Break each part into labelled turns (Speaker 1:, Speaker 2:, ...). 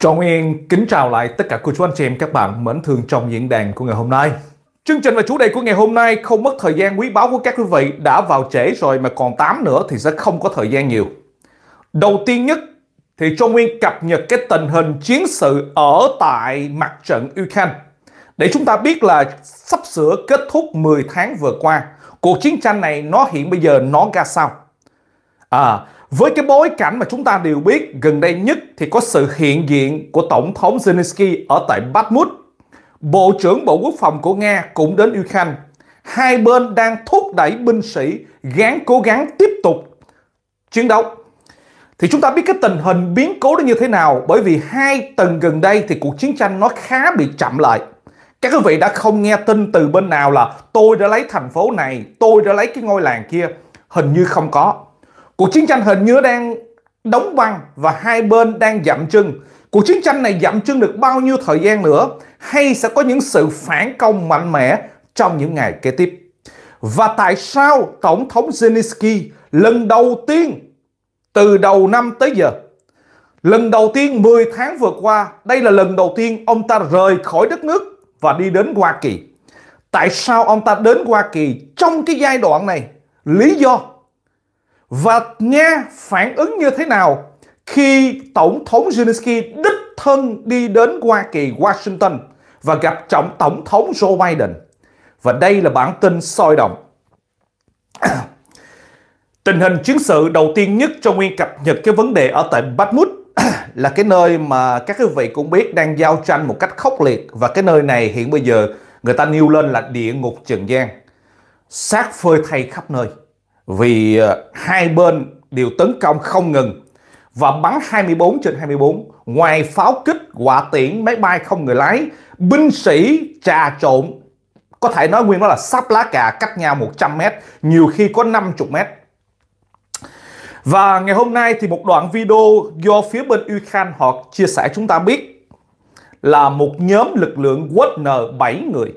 Speaker 1: Trọng Yên kính chào lại tất cả cô chú anh chị em các bạn mến thương trong diễn đàn của ngày hôm nay. Chương trình và chủ đề của ngày hôm nay không mất thời gian quý báu của các quý vị đã vào trễ rồi mà còn 8 nữa thì sẽ không có thời gian nhiều. Đầu tiên nhất thì Trọng Nguyên cập nhật cái tình hình chiến sự ở tại mặt trận Ukraine để chúng ta biết là sắp sửa kết thúc 10 tháng vừa qua cuộc chiến tranh này nó hiện bây giờ nó ra sao à, với cái bối cảnh mà chúng ta đều biết gần đây nhất thì có sự hiện diện của tổng thống Zelensky ở tại Bakhmut bộ trưởng bộ quốc phòng của nga cũng đến Ukraine hai bên đang thúc đẩy binh sĩ gán cố gắng tiếp tục chiến đấu thì chúng ta biết cái tình hình biến cố nó như thế nào bởi vì hai tuần gần đây thì cuộc chiến tranh nó khá bị chậm lại các quý vị đã không nghe tin từ bên nào là tôi đã lấy thành phố này, tôi đã lấy cái ngôi làng kia. Hình như không có. Cuộc chiến tranh hình như đang đóng băng và hai bên đang dậm chân. Cuộc chiến tranh này dậm chân được bao nhiêu thời gian nữa hay sẽ có những sự phản công mạnh mẽ trong những ngày kế tiếp. Và tại sao Tổng thống Zelensky lần đầu tiên từ đầu năm tới giờ Lần đầu tiên 10 tháng vừa qua, đây là lần đầu tiên ông ta rời khỏi đất nước và đi đến Hoa Kỳ. Tại sao ông ta đến Hoa Kỳ trong cái giai đoạn này? Lý do và nghe phản ứng như thế nào khi Tổng thống Zelensky đích thân đi đến Hoa Kỳ, Washington và gặp trọng Tổng thống Joe Biden. Và đây là bản tin soi động. Tình hình chiến sự đầu tiên nhất cho Nguyên cập nhật cái vấn đề ở tại Bakhmut là cái nơi mà các quý vị cũng biết đang giao tranh một cách khốc liệt và cái nơi này hiện bây giờ người ta nêu lên là địa ngục trần gian sát phơi thay khắp nơi vì ờ, hai bên đều tấn công không ngừng và bắn 24 trên 24 ngoài pháo kích quả tiễn máy bay không người lái binh sĩ trà trộn có thể nói nguyên đó là sắp lá cà cách nhau 100 mét nhiều khi có 50 mét và ngày hôm nay thì một đoạn video do phía bên Ukraine họ chia sẻ chúng ta biết là một nhóm lực lượng Wagner 7 người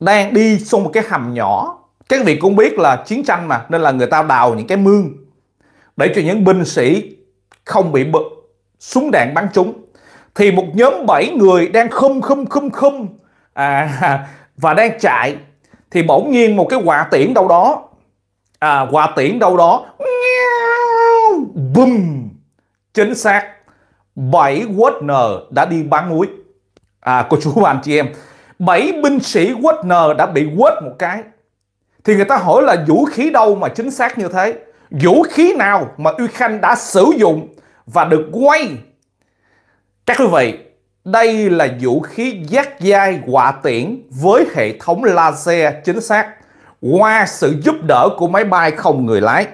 Speaker 1: đang đi xuống một cái hầm nhỏ. Các vị cũng biết là chiến tranh mà nên là người ta đào những cái mương để cho những binh sĩ không bị bực súng đạn bắn trúng. Thì một nhóm 7 người đang khum khum khum khum à, và đang chạy thì bỗng nhiên một cái quả tiễn đâu đó à, hòa tiễn đâu đó bùm chính xác 7 Wagner đã đi bán muối. à, cô chú và anh chị em 7 binh sĩ Wagner đã bị quét một cái thì người ta hỏi là vũ khí đâu mà chính xác như thế vũ khí nào mà uy khanh đã sử dụng và được quay các quý vị đây là vũ khí giác dai quả tiễn với hệ thống laser chính xác qua sự giúp đỡ của máy bay không người lái.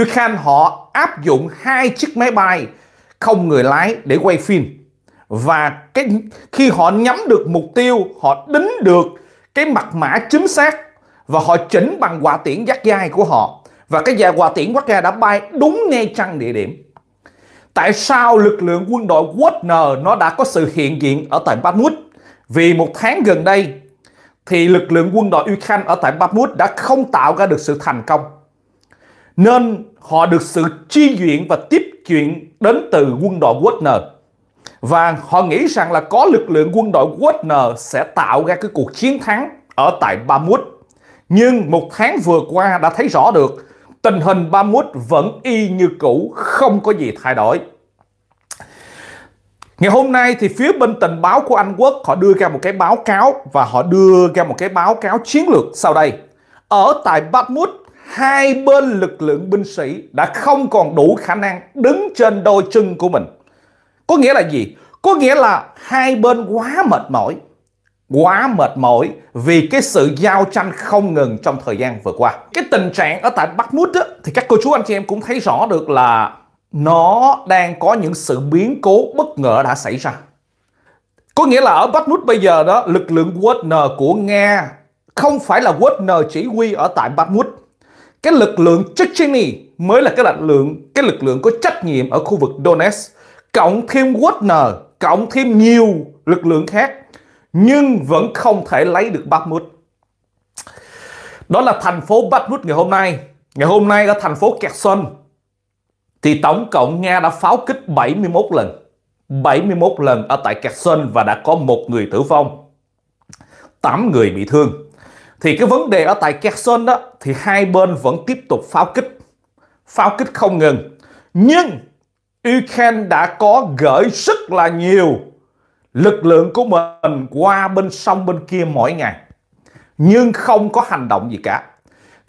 Speaker 1: Ukraine họ áp dụng hai chiếc máy bay không người lái để quay phim. Và cái khi họ nhắm được mục tiêu, họ đính được cái mặt mã chính xác và họ chỉnh bằng quả tiễn dắt dai của họ. Và cái dài quả tiễn quốc gia đã bay đúng ngay trăng địa điểm. Tại sao lực lượng quân đội Wagner nó đã có sự hiện diện ở tại Bakhmut? Vì một tháng gần đây, thì lực lượng quân đội Ukraine ở tại Bakhmut đã không tạo ra được sự thành công. Nên họ được sự chi viện và tiếp chuyện đến từ quân đội Wagner. Và họ nghĩ rằng là có lực lượng quân đội Wagner sẽ tạo ra cái cuộc chiến thắng ở tại Bakhmut. Nhưng một tháng vừa qua đã thấy rõ được tình hình Bakhmut vẫn y như cũ, không có gì thay đổi. Ngày hôm nay thì phía bên tình báo của Anh Quốc họ đưa ra một cái báo cáo và họ đưa ra một cái báo cáo chiến lược sau đây. Ở tại Bakhmut, hai bên lực lượng binh sĩ đã không còn đủ khả năng đứng trên đôi chân của mình. Có nghĩa là gì? Có nghĩa là hai bên quá mệt mỏi. Quá mệt mỏi vì cái sự giao tranh không ngừng trong thời gian vừa qua. Cái tình trạng ở tại Bakhmut á, thì các cô chú anh chị em cũng thấy rõ được là nó đang có những sự biến cố bất ngờ đã xảy ra. Có nghĩa là ở Bakhmut bây giờ đó, lực lượng Wagner của Nga không phải là Wagner chỉ huy ở tại Bakhmut. Cái lực lượng Chechnya mới là cái lực lượng cái lực lượng có trách nhiệm ở khu vực Donetsk, cộng thêm Wagner, cộng thêm nhiều lực lượng khác nhưng vẫn không thể lấy được Bakhmut. Đó là thành phố Bakhmut ngày hôm nay. Ngày hôm nay là thành phố Kherson thì tổng cộng Nga đã pháo kích 71 lần. 71 lần ở tại Kherson và đã có một người tử vong, 8 người bị thương. Thì cái vấn đề ở tại Kherson đó thì hai bên vẫn tiếp tục pháo kích, pháo kích không ngừng. Nhưng Ukraine đã có gửi rất là nhiều lực lượng của mình qua bên sông bên kia mỗi ngày. Nhưng không có hành động gì cả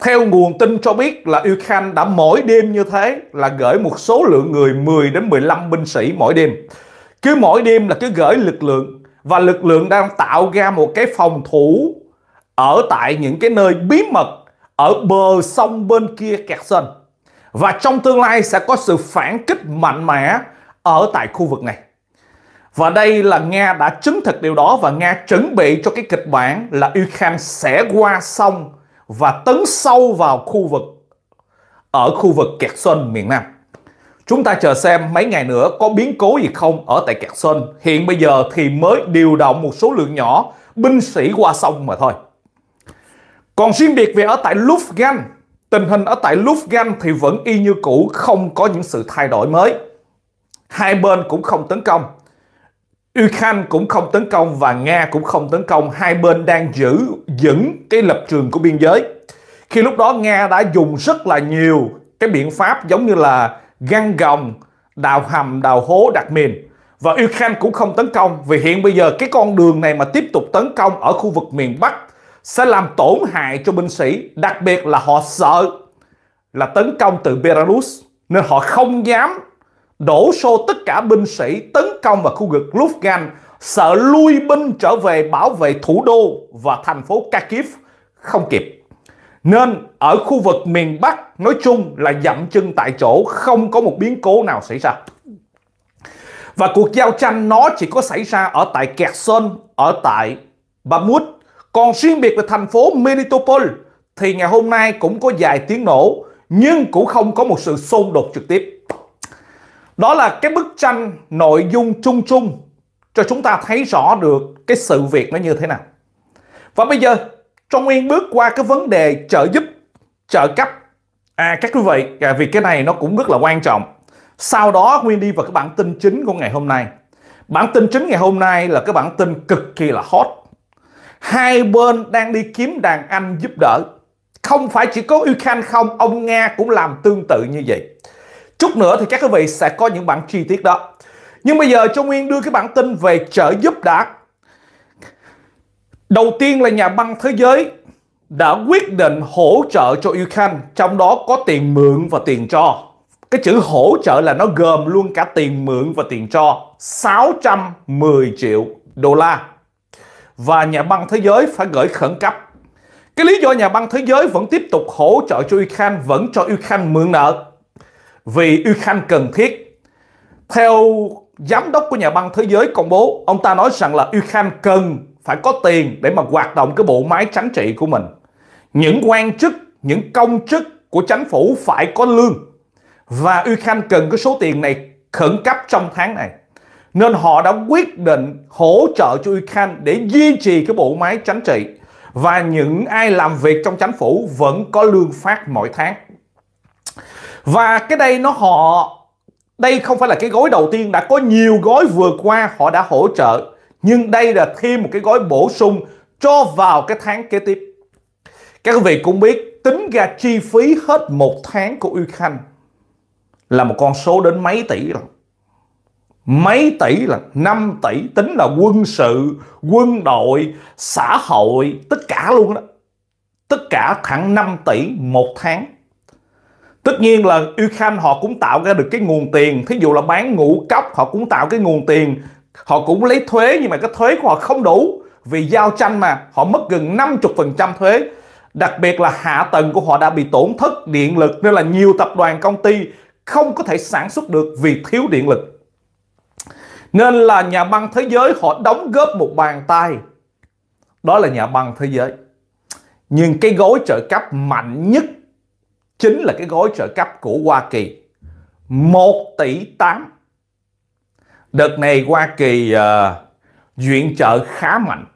Speaker 1: theo nguồn tin cho biết là Ukraine đã mỗi đêm như thế là gửi một số lượng người 10 đến 15 binh sĩ mỗi đêm. Cứ mỗi đêm là cứ gửi lực lượng và lực lượng đang tạo ra một cái phòng thủ ở tại những cái nơi bí mật ở bờ sông bên kia Kherson. Và trong tương lai sẽ có sự phản kích mạnh mẽ ở tại khu vực này. Và đây là Nga đã chứng thực điều đó và Nga chuẩn bị cho cái kịch bản là Ukraine sẽ qua sông và tấn sâu vào khu vực ở khu vực Kẹt Sơn miền Nam. Chúng ta chờ xem mấy ngày nữa có biến cố gì không ở tại Kẹt Sơn. Hiện bây giờ thì mới điều động một số lượng nhỏ binh sĩ qua sông mà thôi. Còn riêng biệt về ở tại Luftgan, tình hình ở tại Luftgan thì vẫn y như cũ, không có những sự thay đổi mới. Hai bên cũng không tấn công. Ukraine cũng không tấn công và Nga cũng không tấn công. Hai bên đang giữ vững cái lập trường của biên giới. Khi lúc đó Nga đã dùng rất là nhiều cái biện pháp giống như là găng gồng, đào hầm, đào hố, đặt mìn. Và Ukraine cũng không tấn công vì hiện bây giờ cái con đường này mà tiếp tục tấn công ở khu vực miền Bắc sẽ làm tổn hại cho binh sĩ, đặc biệt là họ sợ là tấn công từ Belarus nên họ không dám đổ xô tất cả binh sĩ tấn công vào khu vực Lufgan, sợ lui binh trở về bảo vệ thủ đô và thành phố Kharkiv không kịp. Nên ở khu vực miền Bắc nói chung là dậm chân tại chỗ không có một biến cố nào xảy ra. Và cuộc giao tranh nó chỉ có xảy ra ở tại Kherson, ở tại Bakhmut. Còn riêng biệt về thành phố Melitopol thì ngày hôm nay cũng có vài tiếng nổ nhưng cũng không có một sự xung đột trực tiếp. Đó là cái bức tranh nội dung chung chung cho chúng ta thấy rõ được cái sự việc nó như thế nào. Và bây giờ, Trong Nguyên bước qua cái vấn đề trợ giúp, trợ cấp. À các quý vị, à, vì cái này nó cũng rất là quan trọng. Sau đó Nguyên đi vào cái bản tin chính của ngày hôm nay. Bản tin chính ngày hôm nay là cái bản tin cực kỳ là hot. Hai bên đang đi kiếm đàn anh giúp đỡ. Không phải chỉ có Ukraine không, ông Nga cũng làm tương tự như vậy. Chút nữa thì các quý vị sẽ có những bản chi tiết đó. Nhưng bây giờ Châu Nguyên đưa cái bản tin về trợ giúp đã. Đầu tiên là nhà băng thế giới đã quyết định hỗ trợ cho Ukraine, trong đó có tiền mượn và tiền cho. Cái chữ hỗ trợ là nó gồm luôn cả tiền mượn và tiền cho 610 triệu đô la. Và nhà băng thế giới phải gửi khẩn cấp. Cái lý do nhà băng thế giới vẫn tiếp tục hỗ trợ cho Ukraine, vẫn cho Ukraine mượn nợ vì Ukraine cần thiết. Theo giám đốc của nhà băng thế giới công bố, ông ta nói rằng là Ukraine cần phải có tiền để mà hoạt động cái bộ máy chính trị của mình. Những quan chức, những công chức của chính phủ phải có lương và Ukraine cần cái số tiền này khẩn cấp trong tháng này. Nên họ đã quyết định hỗ trợ cho Ukraine để duy trì cái bộ máy chính trị và những ai làm việc trong chính phủ vẫn có lương phát mỗi tháng. Và cái đây nó họ đây không phải là cái gói đầu tiên đã có nhiều gói vừa qua họ đã hỗ trợ nhưng đây là thêm một cái gói bổ sung cho vào cái tháng kế tiếp. Các quý vị cũng biết tính ra chi phí hết một tháng của Ukraine là một con số đến mấy tỷ rồi. Mấy tỷ là 5 tỷ tính là quân sự, quân đội, xã hội, tất cả luôn đó. Tất cả khoảng 5 tỷ một tháng tất nhiên là Ukraine họ cũng tạo ra được cái nguồn tiền thí dụ là bán ngũ cốc họ cũng tạo cái nguồn tiền họ cũng lấy thuế nhưng mà cái thuế của họ không đủ vì giao tranh mà họ mất gần 50% thuế đặc biệt là hạ tầng của họ đã bị tổn thất điện lực nên là nhiều tập đoàn công ty không có thể sản xuất được vì thiếu điện lực nên là nhà băng thế giới họ đóng góp một bàn tay đó là nhà băng thế giới nhưng cái gối trợ cấp mạnh nhất chính là cái gói trợ cấp của Hoa Kỳ 1 tỷ 8 đợt này Hoa Kỳ uh, trợ khá mạnh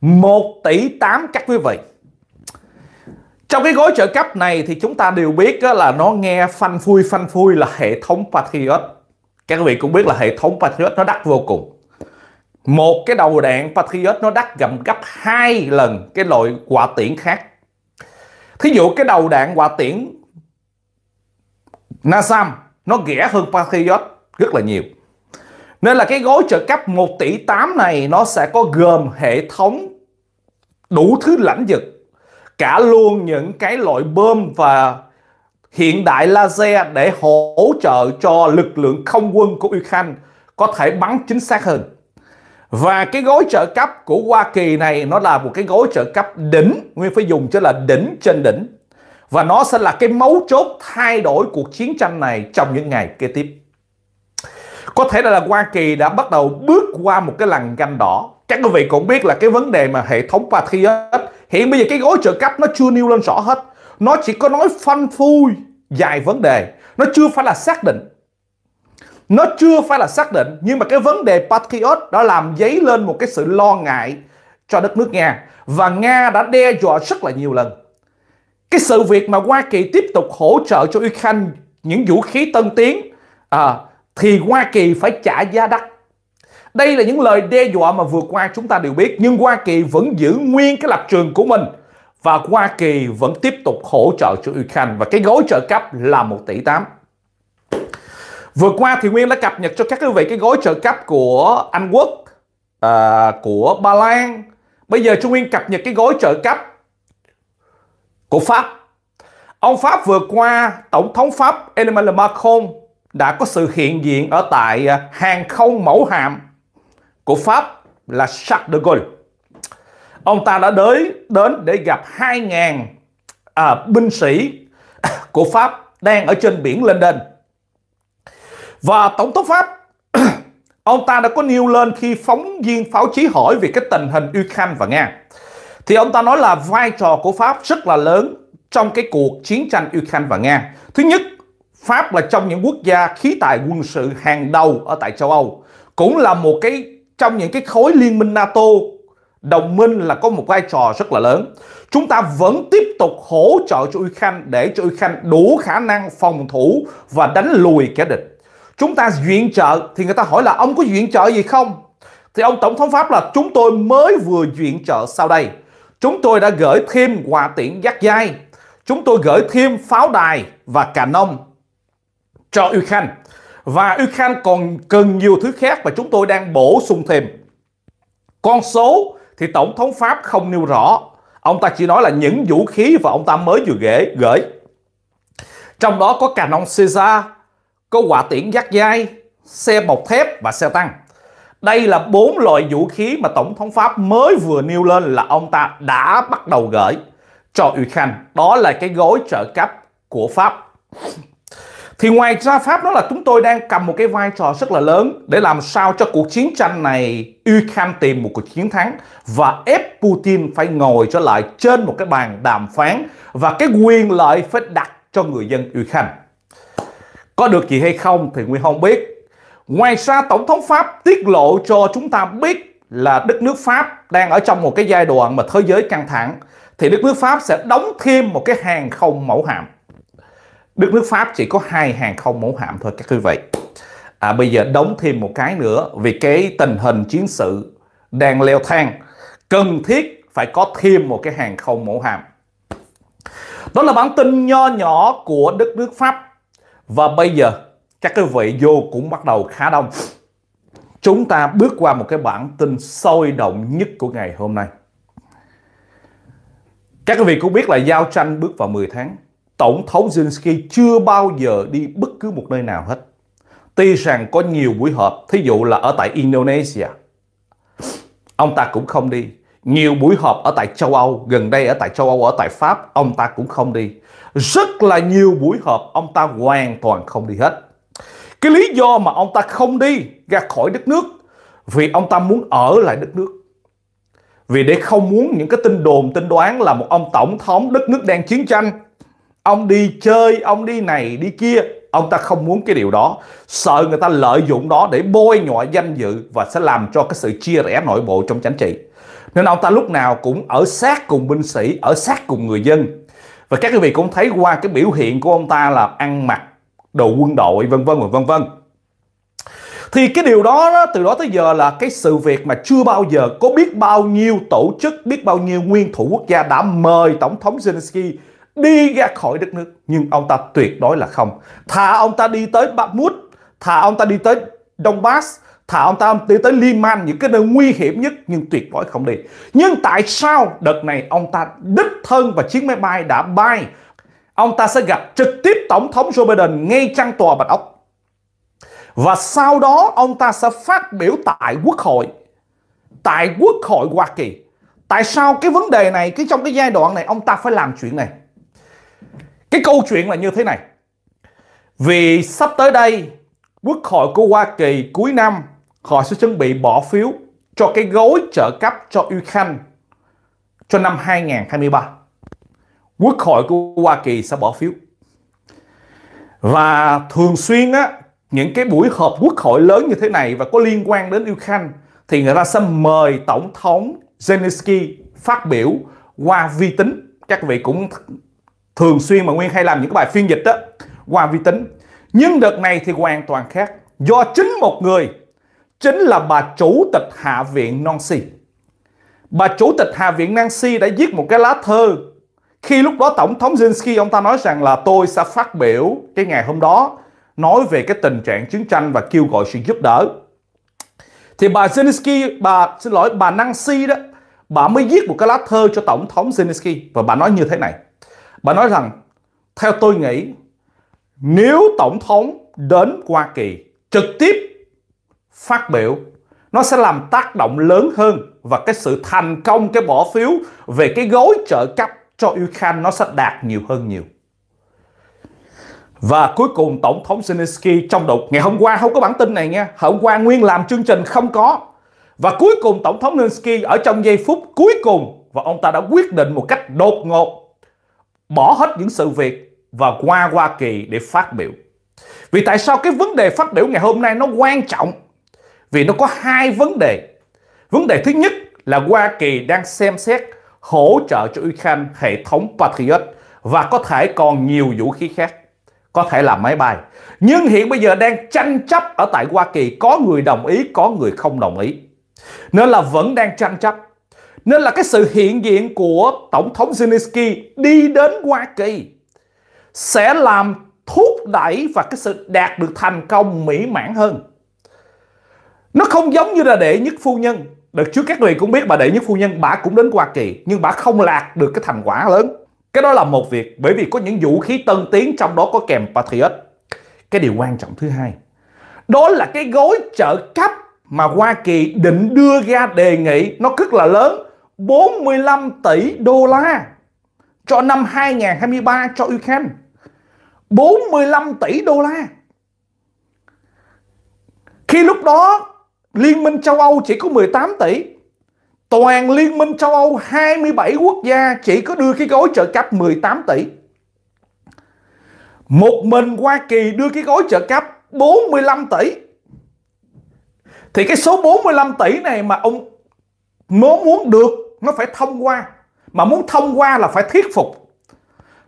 Speaker 1: 1 tỷ 8 các quý vị trong cái gói trợ cấp này thì chúng ta đều biết đó là nó nghe phanh phui phanh phui là hệ thống Patriot các quý vị cũng biết là hệ thống Patriot nó đắt vô cùng một cái đầu đạn Patriot nó đắt gầm gấp hai lần cái loại quả tiễn khác thí dụ cái đầu đạn quả tiễn Nasam nó rẻ hơn Patriot rất là nhiều nên là cái gói trợ cấp 1 tỷ 8 này nó sẽ có gồm hệ thống đủ thứ lãnh vực cả luôn những cái loại bơm và hiện đại laser để hỗ trợ cho lực lượng không quân của Ukraine có thể bắn chính xác hơn. Và cái gói trợ cấp của Hoa Kỳ này nó là một cái gói trợ cấp đỉnh, Nguyên phải dùng cho là đỉnh trên đỉnh. Và nó sẽ là cái mấu chốt thay đổi cuộc chiến tranh này trong những ngày kế tiếp. Có thể là Hoa Kỳ đã bắt đầu bước qua một cái lằn ganh đỏ. Các quý vị cũng biết là cái vấn đề mà hệ thống Patriot hiện bây giờ cái gói trợ cấp nó chưa nêu lên rõ hết. Nó chỉ có nói phanh phui dài vấn đề. Nó chưa phải là xác định nó chưa phải là xác định nhưng mà cái vấn đề Patriot đã làm dấy lên một cái sự lo ngại cho đất nước Nga và Nga đã đe dọa rất là nhiều lần. Cái sự việc mà Hoa Kỳ tiếp tục hỗ trợ cho Ukraine những vũ khí tân tiến à, thì Hoa Kỳ phải trả giá đắt. Đây là những lời đe dọa mà vừa qua chúng ta đều biết nhưng Hoa Kỳ vẫn giữ nguyên cái lập trường của mình và Hoa Kỳ vẫn tiếp tục hỗ trợ cho Ukraine và cái gói trợ cấp là một tỷ tám Vừa qua thì Nguyên đã cập nhật cho các quý vị cái gói trợ cấp của Anh Quốc, à, của Ba Lan. Bây giờ Trung Nguyên cập nhật cái gói trợ cấp của Pháp. Ông Pháp vừa qua, Tổng thống Pháp Emmanuel Macron đã có sự hiện diện ở tại à, hàng không mẫu hạm của Pháp là Charles de Gaulle. Ông ta đã đới đến để gặp 2.000 à, binh sĩ của Pháp đang ở trên biển London và Tổng thống Pháp, ông ta đã có nêu lên khi phóng viên pháo chí hỏi về cái tình hình Ukraine và Nga. Thì ông ta nói là vai trò của Pháp rất là lớn trong cái cuộc chiến tranh Ukraine và Nga. Thứ nhất, Pháp là trong những quốc gia khí tài quân sự hàng đầu ở tại châu Âu. Cũng là một cái trong những cái khối liên minh NATO đồng minh là có một vai trò rất là lớn. Chúng ta vẫn tiếp tục hỗ trợ cho Ukraine để cho Ukraine đủ khả năng phòng thủ và đánh lùi kẻ địch chúng ta viện trợ thì người ta hỏi là ông có viện trợ gì không thì ông tổng thống pháp là chúng tôi mới vừa viện trợ sau đây chúng tôi đã gửi thêm quà tiễn giác dai chúng tôi gửi thêm pháo đài và cà nông cho Ukraine và Ukraine còn cần nhiều thứ khác và chúng tôi đang bổ sung thêm con số thì tổng thống Pháp không nêu rõ ông ta chỉ nói là những vũ khí và ông ta mới vừa gửi gửi trong đó có cà nông Caesar có quả tiễn giác dai, xe bọc thép và xe tăng. Đây là bốn loại vũ khí mà Tổng thống Pháp mới vừa nêu lên là ông ta đã bắt đầu gửi cho Ukraine. Đó là cái gói trợ cấp của Pháp. Thì ngoài ra Pháp đó là chúng tôi đang cầm một cái vai trò rất là lớn để làm sao cho cuộc chiến tranh này Ukraine tìm một cuộc chiến thắng và ép Putin phải ngồi trở lại trên một cái bàn đàm phán và cái quyền lợi phải đặt cho người dân Ukraine có được gì hay không thì Nguyên không biết. Ngoài ra Tổng thống Pháp tiết lộ cho chúng ta biết là đất nước Pháp đang ở trong một cái giai đoạn mà thế giới căng thẳng thì đất nước Pháp sẽ đóng thêm một cái hàng không mẫu hạm. Đất nước Pháp chỉ có hai hàng không mẫu hạm thôi các quý vị. À, bây giờ đóng thêm một cái nữa vì cái tình hình chiến sự đang leo thang cần thiết phải có thêm một cái hàng không mẫu hạm. Đó là bản tin nho nhỏ của đất nước Pháp và bây giờ các cái vị vô cũng bắt đầu khá đông. Chúng ta bước qua một cái bản tin sôi động nhất của ngày hôm nay. Các quý vị cũng biết là giao tranh bước vào 10 tháng. Tổng thống Zelensky chưa bao giờ đi bất cứ một nơi nào hết. Tuy rằng có nhiều buổi họp, thí dụ là ở tại Indonesia, ông ta cũng không đi. Nhiều buổi họp ở tại châu Âu, gần đây ở tại châu Âu, ở tại Pháp, ông ta cũng không đi rất là nhiều buổi họp ông ta hoàn toàn không đi hết. Cái lý do mà ông ta không đi ra khỏi đất nước vì ông ta muốn ở lại đất nước. Vì để không muốn những cái tin đồn, tin đoán là một ông tổng thống đất nước đang chiến tranh. Ông đi chơi, ông đi này, đi kia. Ông ta không muốn cái điều đó. Sợ người ta lợi dụng đó để bôi nhọ danh dự và sẽ làm cho cái sự chia rẽ nội bộ trong chính trị. Nên ông ta lúc nào cũng ở sát cùng binh sĩ, ở sát cùng người dân và các quý vị cũng thấy qua cái biểu hiện của ông ta là ăn mặc đồ quân đội vân vân và vân vân thì cái điều đó, đó từ đó tới giờ là cái sự việc mà chưa bao giờ có biết bao nhiêu tổ chức biết bao nhiêu nguyên thủ quốc gia đã mời tổng thống Zelensky đi ra khỏi đất nước nhưng ông ta tuyệt đối là không thà ông ta đi tới Bakhmut thà ông ta đi tới Donbass thả ông ta ông đi tới Liman những cái nơi nguy hiểm nhất nhưng tuyệt vời không đi nhưng tại sao đợt này ông ta đích thân và chiếc máy bay đã bay ông ta sẽ gặp trực tiếp tổng thống Joe Biden ngay trang tòa bạch ốc và sau đó ông ta sẽ phát biểu tại quốc hội tại quốc hội Hoa Kỳ tại sao cái vấn đề này cái trong cái giai đoạn này ông ta phải làm chuyện này cái câu chuyện là như thế này vì sắp tới đây Quốc hội của Hoa Kỳ cuối năm họ sẽ chuẩn bị bỏ phiếu cho cái gói trợ cấp cho Ukraine cho năm 2023. Quốc hội của Hoa Kỳ sẽ bỏ phiếu. Và thường xuyên á, những cái buổi họp quốc hội lớn như thế này và có liên quan đến Ukraine thì người ta sẽ mời Tổng thống Zelensky phát biểu qua vi tính. Các vị cũng thường xuyên mà Nguyên hay làm những cái bài phiên dịch đó qua vi tính. Nhưng đợt này thì hoàn toàn khác. Do chính một người chính là bà chủ tịch Hạ viện Nancy. Bà chủ tịch Hạ viện Nancy đã viết một cái lá thơ khi lúc đó Tổng thống Zelensky ông ta nói rằng là tôi sẽ phát biểu cái ngày hôm đó nói về cái tình trạng chiến tranh và kêu gọi sự giúp đỡ. Thì bà Zelensky, bà xin lỗi, bà Nancy đó, bà mới viết một cái lá thơ cho Tổng thống Zelensky và bà nói như thế này. Bà nói rằng, theo tôi nghĩ, nếu Tổng thống đến Hoa Kỳ trực tiếp phát biểu nó sẽ làm tác động lớn hơn và cái sự thành công cái bỏ phiếu về cái gói trợ cấp cho Ukraine nó sẽ đạt nhiều hơn nhiều. Và cuối cùng Tổng thống Zelensky trong đột ngày hôm qua không có bản tin này nha. Hôm qua Nguyên làm chương trình không có. Và cuối cùng Tổng thống Zelensky ở trong giây phút cuối cùng và ông ta đã quyết định một cách đột ngột bỏ hết những sự việc và qua Hoa Kỳ để phát biểu. Vì tại sao cái vấn đề phát biểu ngày hôm nay nó quan trọng vì nó có hai vấn đề. Vấn đề thứ nhất là Hoa Kỳ đang xem xét hỗ trợ cho Ukraine hệ thống Patriot và có thể còn nhiều vũ khí khác, có thể là máy bay. Nhưng hiện bây giờ đang tranh chấp ở tại Hoa Kỳ, có người đồng ý, có người không đồng ý. Nên là vẫn đang tranh chấp. Nên là cái sự hiện diện của Tổng thống Zelensky đi đến Hoa Kỳ sẽ làm thúc đẩy và cái sự đạt được thành công mỹ mãn hơn. Nó không giống như là đệ nhất phu nhân. Đợt trước các người cũng biết bà đệ nhất phu nhân bà cũng đến Hoa Kỳ nhưng bà không lạc được cái thành quả lớn. Cái đó là một việc bởi vì có những vũ khí tân tiến trong đó có kèm Patriot. Cái điều quan trọng thứ hai đó là cái gói trợ cấp mà Hoa Kỳ định đưa ra đề nghị nó rất là lớn 45 tỷ đô la cho năm 2023 cho Ukraine. 45 tỷ đô la. Khi lúc đó Liên minh châu Âu chỉ có 18 tỷ. Toàn Liên minh châu Âu 27 quốc gia chỉ có đưa cái gói trợ cấp 18 tỷ. Một mình Hoa Kỳ đưa cái gói trợ cấp 45 tỷ. Thì cái số 45 tỷ này mà ông nó muốn được nó phải thông qua. Mà muốn thông qua là phải thuyết phục.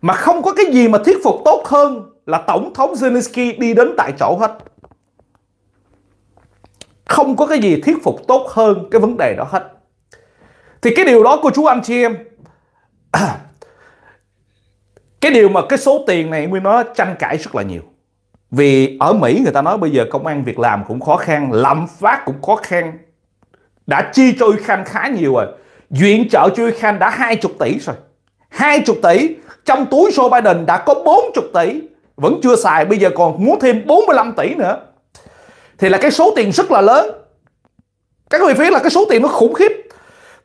Speaker 1: Mà không có cái gì mà thuyết phục tốt hơn là Tổng thống Zelensky đi đến tại chỗ hết không có cái gì thuyết phục tốt hơn cái vấn đề đó hết thì cái điều đó cô chú anh chị em cái điều mà cái số tiền này nguyên nó tranh cãi rất là nhiều vì ở Mỹ người ta nói bây giờ công an việc làm cũng khó khăn lạm phát cũng khó khăn đã chi cho Ukraine khá nhiều rồi Viện trợ cho Ukraine đã 20 tỷ rồi 20 tỷ Trong túi Joe Biden đã có 40 tỷ Vẫn chưa xài Bây giờ còn muốn thêm 45 tỷ nữa thì là cái số tiền rất là lớn các quý vị biết là cái số tiền nó khủng khiếp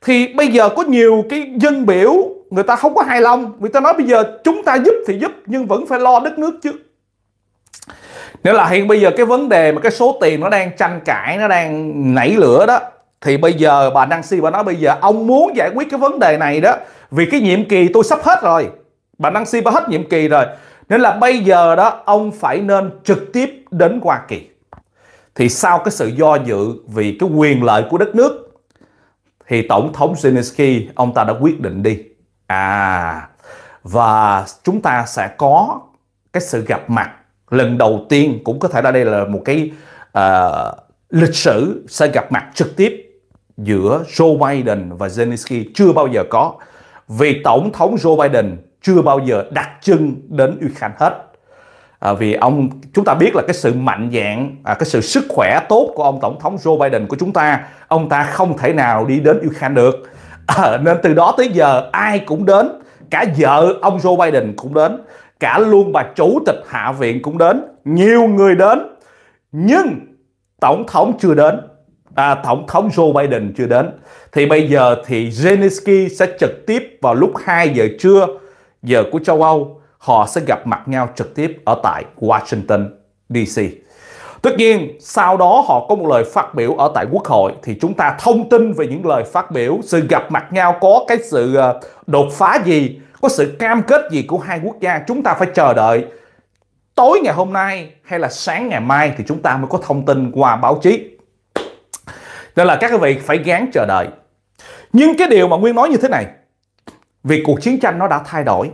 Speaker 1: thì bây giờ có nhiều cái dân biểu người ta không có hài lòng người ta nói bây giờ chúng ta giúp thì giúp nhưng vẫn phải lo đất nước chứ nếu là hiện bây giờ cái vấn đề mà cái số tiền nó đang tranh cãi nó đang nảy lửa đó thì bây giờ bà Nancy bà nói bây giờ ông muốn giải quyết cái vấn đề này đó vì cái nhiệm kỳ tôi sắp hết rồi bà Nancy bà hết nhiệm kỳ rồi nên là bây giờ đó ông phải nên trực tiếp đến Hoa Kỳ thì sau cái sự do dự vì cái quyền lợi của đất nước thì tổng thống Zelensky ông ta đã quyết định đi à và chúng ta sẽ có cái sự gặp mặt lần đầu tiên cũng có thể là đây là một cái uh, lịch sử sẽ gặp mặt trực tiếp giữa Joe Biden và Zelensky chưa bao giờ có vì tổng thống Joe Biden chưa bao giờ đặt chân đến Ukraine hết à, vì ông chúng ta biết là cái sự mạnh dạng à, cái sự sức khỏe tốt của ông tổng thống Joe Biden của chúng ta ông ta không thể nào đi đến Ukraine được à, nên từ đó tới giờ ai cũng đến cả vợ ông Joe Biden cũng đến cả luôn bà chủ tịch hạ viện cũng đến nhiều người đến nhưng tổng thống chưa đến à, tổng thống Joe Biden chưa đến thì bây giờ thì Zelensky sẽ trực tiếp vào lúc 2 giờ trưa giờ của châu Âu họ sẽ gặp mặt nhau trực tiếp ở tại Washington DC. Tất nhiên, sau đó họ có một lời phát biểu ở tại Quốc hội thì chúng ta thông tin về những lời phát biểu, sự gặp mặt nhau có cái sự ờ, đột phá gì, có sự cam kết gì của hai quốc gia chúng ta phải chờ đợi. Tối ngày hôm nay hay là sáng ngày mai thì chúng ta mới có thông tin qua báo chí. Nên là các quý vị phải gán chờ đợi. Nhưng cái điều mà Nguyên nói như thế này, vì cuộc chiến tranh nó đã thay đổi,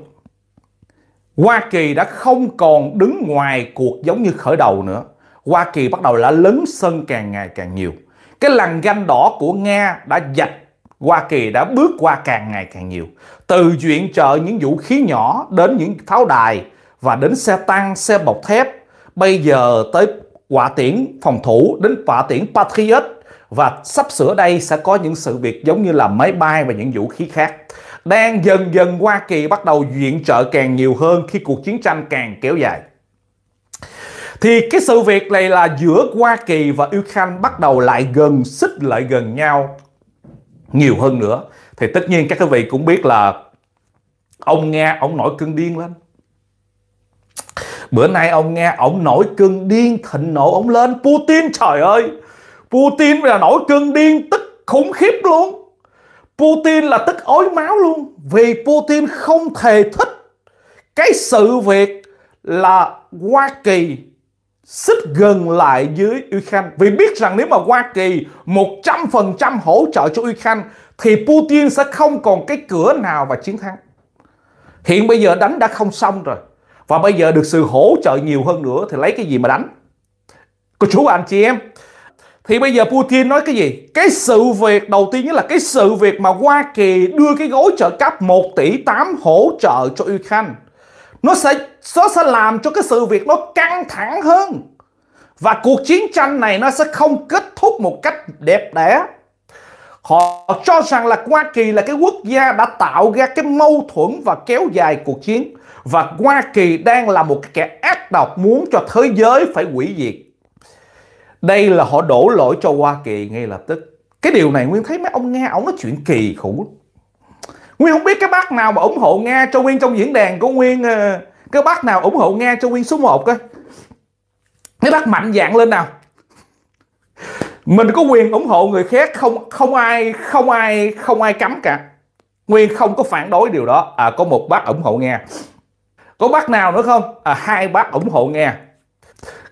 Speaker 1: Hoa Kỳ đã không còn đứng ngoài cuộc giống như khởi đầu nữa. Hoa Kỳ bắt đầu đã lấn sân càng ngày càng nhiều. Cái lằn ganh đỏ của Nga đã dạch Hoa Kỳ đã bước qua càng ngày càng nhiều. Từ chuyện chợ những vũ khí nhỏ đến những tháo đài và đến xe tăng, xe bọc thép. Bây giờ tới quả tiễn phòng thủ, đến quả tiễn Patriot. Và sắp sửa đây sẽ có những sự việc giống như là máy bay và những vũ khí khác đang dần dần Hoa Kỳ bắt đầu viện trợ càng nhiều hơn khi cuộc chiến tranh càng kéo dài. Thì cái sự việc này là giữa Hoa Kỳ và Ukraine bắt đầu lại gần, xích lại gần nhau nhiều hơn nữa. Thì tất nhiên các quý vị cũng biết là ông Nga, ông nổi cơn điên lên. Bữa nay ông Nga, ông nổi cơn điên, thịnh nộ ông lên. Putin trời ơi, Putin là nổi cơn điên tức khủng khiếp luôn Putin là tức ói máu luôn vì Putin không thể thích cái sự việc là Hoa Kỳ xích gần lại dưới Ukraine vì biết rằng nếu mà Hoa Kỳ 100% hỗ trợ cho Ukraine thì Putin sẽ không còn cái cửa nào và chiến thắng. Hiện bây giờ đánh đã không xong rồi và bây giờ được sự hỗ trợ nhiều hơn nữa thì lấy cái gì mà đánh? Cô chú anh chị em thì bây giờ Putin nói cái gì? Cái sự việc đầu tiên nhất là cái sự việc mà Hoa Kỳ đưa cái gói trợ cấp 1 tỷ 8 hỗ trợ cho Ukraine nó sẽ nó sẽ làm cho cái sự việc nó căng thẳng hơn và cuộc chiến tranh này nó sẽ không kết thúc một cách đẹp đẽ họ cho rằng là Hoa Kỳ là cái quốc gia đã tạo ra cái mâu thuẫn và kéo dài cuộc chiến và Hoa Kỳ đang là một cái kẻ ác độc muốn cho thế giới phải hủy diệt đây là họ đổ lỗi cho Hoa Kỳ ngay lập tức. Cái điều này Nguyên thấy mấy ông nghe ổng nói chuyện kỳ khủng. Nguyên không biết cái bác nào mà ủng hộ nghe cho Nguyên trong diễn đàn của Nguyên ờ, cái bác nào ủng hộ nghe cho Nguyên số 1 coi. Cái bác mạnh dạng lên nào. Mình có quyền ủng hộ người khác không không ai không ai không ai cấm cả. Nguyên không có phản đối điều đó. À có một bác ủng hộ nghe Có bác nào nữa không? À hai bác ủng hộ nghe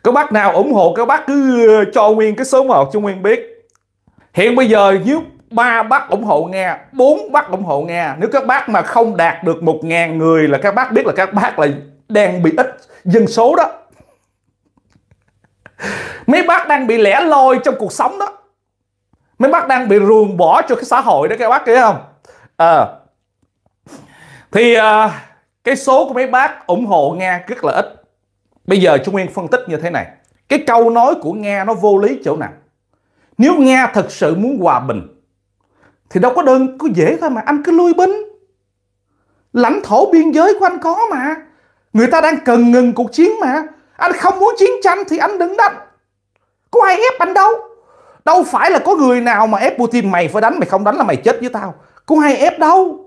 Speaker 1: các bác nào ủng hộ các bác cứ ờ, cho Nguyên cái số 1 cho Nguyên biết hiện bây giờ nếu ba bác ủng hộ nghe bốn bác ủng hộ nghe nếu các bác mà không đạt được một ngàn người là các bác biết là các bác là đang bị ít dân số đó mấy bác đang bị lẻ loi trong cuộc sống đó mấy bác đang bị ruồng bỏ cho cái xã hội đó các bác thấy không à, thì à, cái số của mấy bác ủng hộ nghe rất là ít Bây giờ Trung Nguyên phân tích như thế này. Cái câu nói của Nga nó vô lý chỗ nào? Nếu Nga thật sự muốn hòa bình thì đâu có đơn có dễ thôi mà anh cứ lui binh. Lãnh thổ biên giới của anh có mà. Người ta đang cần ngừng cuộc chiến mà. Anh không muốn chiến tranh thì anh đừng đánh. Có ai ép anh đâu. Đâu phải là có người nào mà ép Putin mày phải đánh mày không đánh là mày chết với tao. Có ai ép đâu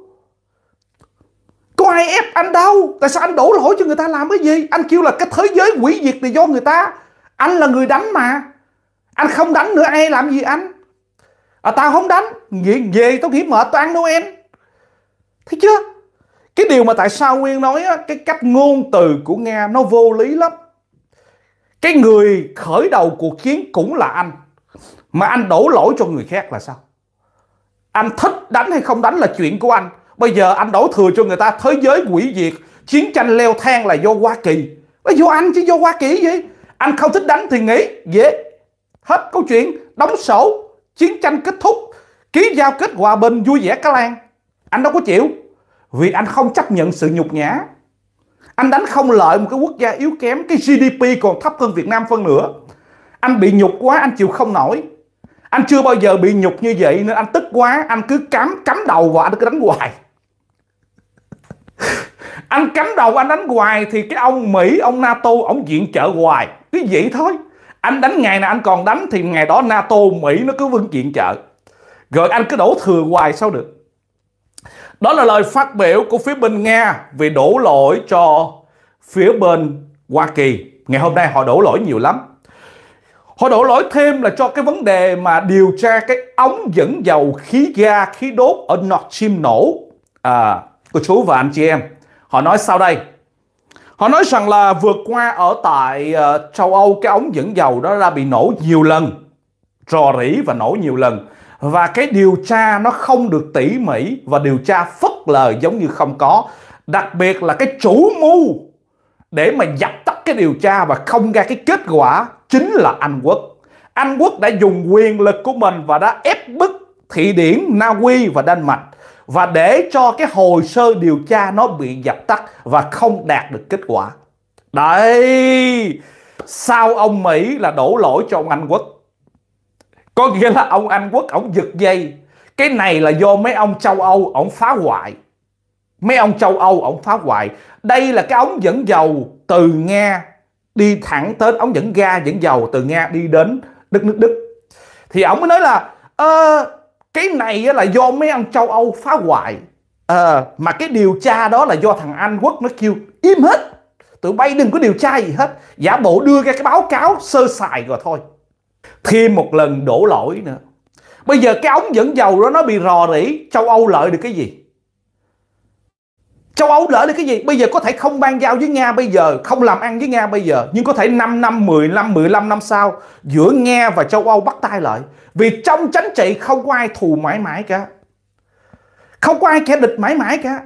Speaker 1: có ai ép anh đâu tại sao anh đổ lỗi cho người ta làm cái gì anh kêu là cái thế giới quỷ diệt thì do người ta anh là người đánh mà anh không đánh nữa ai làm gì anh à, tao không đánh về, về tao nghỉ mệt tao ăn noel thấy chưa cái điều mà tại sao nguyên nói á, cái cách ngôn từ của nga nó vô lý lắm cái người khởi đầu cuộc chiến cũng là anh mà anh đổ lỗi cho người khác là sao anh thích đánh hay không đánh là chuyện của anh Bây giờ anh đổ thừa cho người ta thế giới quỷ diệt, chiến tranh leo thang là do Hoa Kỳ. Là do anh chứ do Hoa Kỳ gì? Anh không thích đánh thì nghỉ, dễ. Hết câu chuyện, đóng sổ, chiến tranh kết thúc, ký giao kết hòa bình vui vẻ cá lan. Anh đâu có chịu, vì anh không chấp nhận sự nhục nhã. Anh đánh không lợi một cái quốc gia yếu kém, cái GDP còn thấp hơn Việt Nam phân nửa. Anh bị nhục quá, anh chịu không nổi. Anh chưa bao giờ bị nhục như vậy nên anh tức quá, anh cứ cắm cắm đầu và anh cứ đánh hoài anh cắm đầu anh đánh hoài thì cái ông Mỹ ông NATO ông diện trợ hoài cứ vậy thôi anh đánh ngày nào anh còn đánh thì ngày đó NATO Mỹ nó cứ vẫn diện trợ rồi anh cứ đổ thừa hoài sao được đó là lời phát biểu của phía bên Nga về đổ lỗi cho phía bên Hoa Kỳ ngày hôm nay họ đổ lỗi nhiều lắm Họ đổ lỗi thêm là cho cái vấn đề mà điều tra cái ống dẫn dầu khí ga, khí đốt ở Nord Stream nổ à, của chú và anh chị em. Họ nói sau đây. Họ nói rằng là vượt qua ở tại uh, châu Âu cái ống dẫn dầu đó đã bị nổ nhiều lần. Rò rỉ và nổ nhiều lần. Và cái điều tra nó không được tỉ mỉ và điều tra phất lờ giống như không có. Đặc biệt là cái chủ mưu để mà dập tắt cái điều tra và không ra cái kết quả chính là Anh Quốc. Anh Quốc đã dùng quyền lực của mình và đã ép bức Thụy Điển, Na Uy và Đan Mạch và để cho cái hồ sơ điều tra nó bị dập tắt và không đạt được kết quả. Đấy, sao ông Mỹ là đổ lỗi cho ông Anh Quốc? Có nghĩa là ông Anh Quốc, ổng giật dây. Cái này là do mấy ông châu Âu, ổng phá hoại. Mấy ông châu Âu, ổng phá hoại. Đây là cái ống dẫn dầu từ Nga đi thẳng tới ống dẫn ga dẫn dầu từ Nga đi đến đất nước Đức. Thì ông mới nói là ờ, cái này là do mấy ông châu Âu phá hoại à, mà cái điều tra đó là do thằng Anh Quốc nó kêu im hết tụi bay đừng có điều tra gì hết giả bộ đưa ra cái báo cáo sơ sài rồi thôi thêm một lần đổ lỗi nữa bây giờ cái ống dẫn dầu đó nó bị rò rỉ châu Âu lợi được cái gì Châu Âu lỡ đi cái gì? Bây giờ có thể không ban giao với Nga bây giờ, không làm ăn với Nga bây giờ, nhưng có thể 5 năm, 10 năm, 15 năm sau giữa Nga và châu Âu bắt tay lại. Vì trong chính trị không có ai thù mãi mãi cả. Không có ai kẻ địch mãi mãi cả.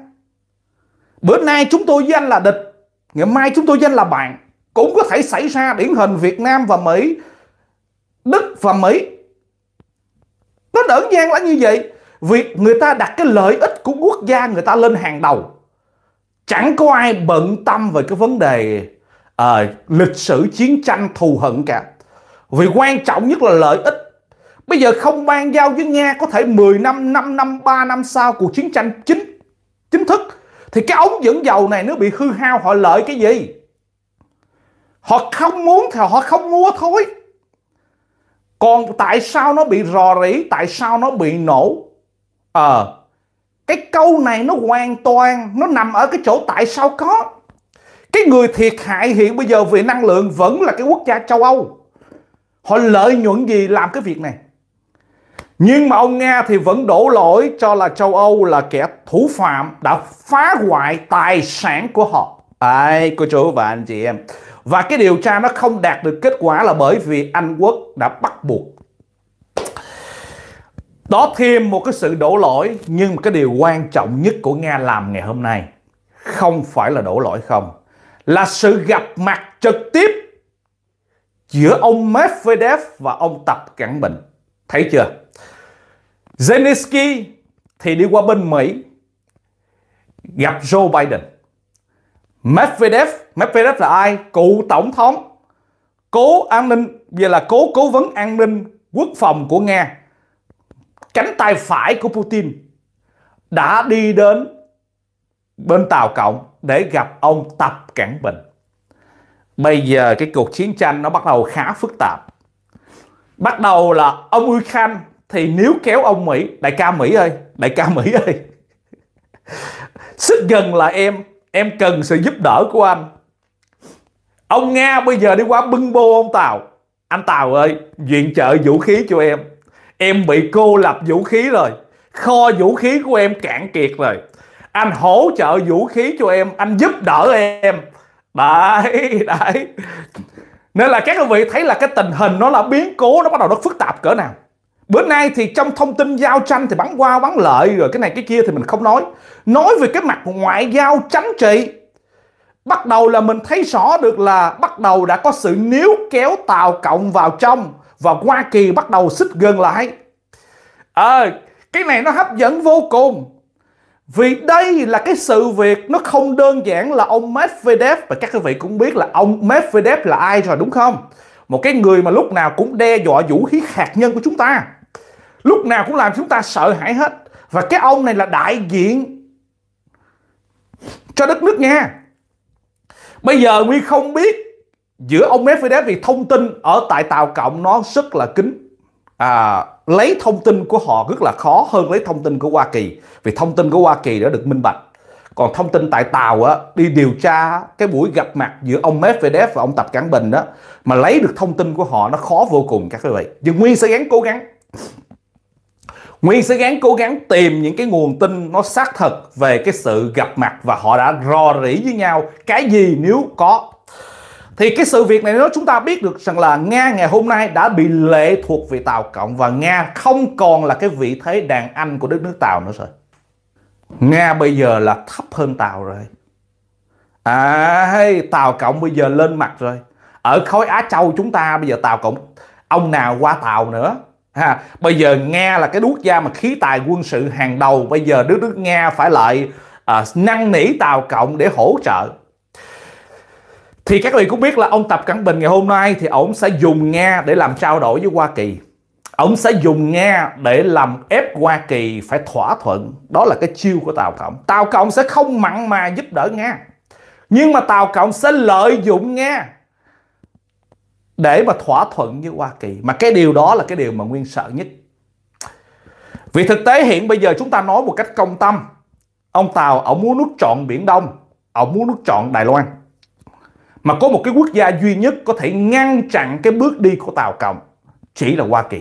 Speaker 1: Bữa nay chúng tôi với anh là địch, ngày mai chúng tôi với anh là bạn. Cũng có thể xảy ra điển hình Việt Nam và Mỹ, Đức và Mỹ. Nó đơn giản là như vậy. Việc người ta đặt cái lợi ích của quốc gia người ta lên hàng đầu chẳng có ai bận tâm về cái vấn đề à, lịch sử chiến tranh thù hận cả vì quan trọng nhất là lợi ích bây giờ không ban giao với Nga có thể 10 năm 5 năm 3 năm sau cuộc chiến tranh chính chính thức thì cái ống dẫn dầu này nó bị hư hao họ lợi cái gì họ không muốn thì họ không mua thôi còn tại sao nó bị rò rỉ tại sao nó bị nổ ờ à, cái câu này nó hoàn toàn nó nằm ở cái chỗ tại sao có cái người thiệt hại hiện bây giờ về năng lượng vẫn là cái quốc gia châu Âu họ lợi nhuận gì làm cái việc này nhưng mà ông Nga thì vẫn đổ lỗi cho là châu Âu là kẻ thủ phạm đã phá hoại tài sản của họ ai cô chú và anh chị em Và cái điều tra nó không đạt được kết quả là bởi vì Anh Quốc đã bắt buộc đó thêm một cái sự đổ lỗi nhưng cái điều quan trọng nhất của Nga làm ngày hôm nay không phải là đổ lỗi không là sự gặp mặt trực tiếp giữa ông Medvedev và ông Tập Cận Bình. Thấy chưa? Zelensky thì đi qua bên Mỹ gặp Joe Biden. Medvedev, Medvedev là ai? Cựu tổng thống, cố an ninh, về là cố cố vấn an ninh quốc phòng của Nga cánh tay phải của Putin đã đi đến bên Tàu Cộng để gặp ông Tập Cận Bình. Bây giờ cái cuộc chiến tranh nó bắt đầu khá phức tạp. Bắt đầu là ông Ukraine thì nếu kéo ông Mỹ, đại ca Mỹ ơi, đại ca Mỹ ơi. sức gần là em, em cần sự giúp đỡ của anh. Ông Nga bây giờ đi qua bưng bô ông Tàu. Anh Tàu ơi, viện trợ vũ khí cho em em bị cô lập vũ khí rồi kho vũ khí của em cạn kiệt rồi anh hỗ trợ vũ khí cho em anh giúp đỡ em đấy đấy nên là các quý vị thấy là cái tình hình nó là biến cố nó bắt đầu nó phức tạp cỡ nào bữa nay thì trong thông tin giao tranh thì bắn qua bắn lợi rồi cái này cái kia thì mình không nói nói về cái mặt ngoại giao tránh trị bắt đầu là mình thấy rõ được là bắt đầu đã có sự níu kéo tàu cộng vào trong và Hoa Kỳ bắt đầu xích gần lại. À, cái này nó hấp dẫn vô cùng. Vì đây là cái sự việc nó không đơn giản là ông Medvedev và các quý vị cũng biết là ông Medvedev là ai rồi đúng không? Một cái người mà lúc nào cũng đe dọa vũ khí hạt nhân của chúng ta. Lúc nào cũng làm chúng ta sợ hãi hết. Và cái ông này là đại diện cho đất nước Nga. Bây giờ Nguyên không biết giữa ông Medvedev vì thông tin ở tại Tàu Cộng nó rất là kín à, lấy thông tin của họ rất là khó hơn lấy thông tin của Hoa Kỳ vì thông tin của Hoa Kỳ đã được minh bạch còn thông tin tại Tàu á, đi điều tra cái buổi gặp mặt giữa ông Medvedev và ông Tập Cán Bình đó mà lấy được thông tin của họ nó khó vô cùng các quý vị nhưng Nguyên sẽ gắng cố gắng Nguyên sẽ gắng cố gắng tìm những cái nguồn tin nó xác thật về cái sự gặp mặt và họ đã rò rỉ với nhau cái gì nếu có thì cái sự việc này nó chúng ta biết được rằng là Nga ngày hôm nay đã bị lệ thuộc về Tàu Cộng và Nga không còn là cái vị thế đàn anh của đất nước Tàu nữa rồi. Nga bây giờ là thấp hơn Tàu rồi. À, Tàu Cộng bây giờ lên mặt rồi. Ở khối Á Châu chúng ta bây giờ Tàu Cộng ông nào qua Tàu nữa. Ha, bây giờ Nga là cái quốc gia mà khí tài quân sự hàng đầu. Bây giờ nước nước Nga phải lại à, năn nỉ Tàu Cộng để hỗ trợ thì các vị cũng biết là ông Tập Cận Bình ngày hôm nay thì ông sẽ dùng Nga để làm trao đổi với Hoa Kỳ ông sẽ dùng Nga để làm ép Hoa Kỳ phải thỏa thuận đó là cái chiêu của Tàu Cộng Tàu Cộng sẽ không mặn mà giúp đỡ Nga nhưng mà Tàu Cộng sẽ lợi dụng Nga để mà thỏa thuận với Hoa Kỳ mà cái điều đó là cái điều mà Nguyên sợ nhất vì thực tế hiện bây giờ chúng ta nói một cách công tâm ông Tàu ông muốn nút trọn Biển Đông ông muốn nút trọn Đài Loan mà có một cái quốc gia duy nhất có thể ngăn chặn cái bước đi của Tàu Cộng chỉ là Hoa Kỳ.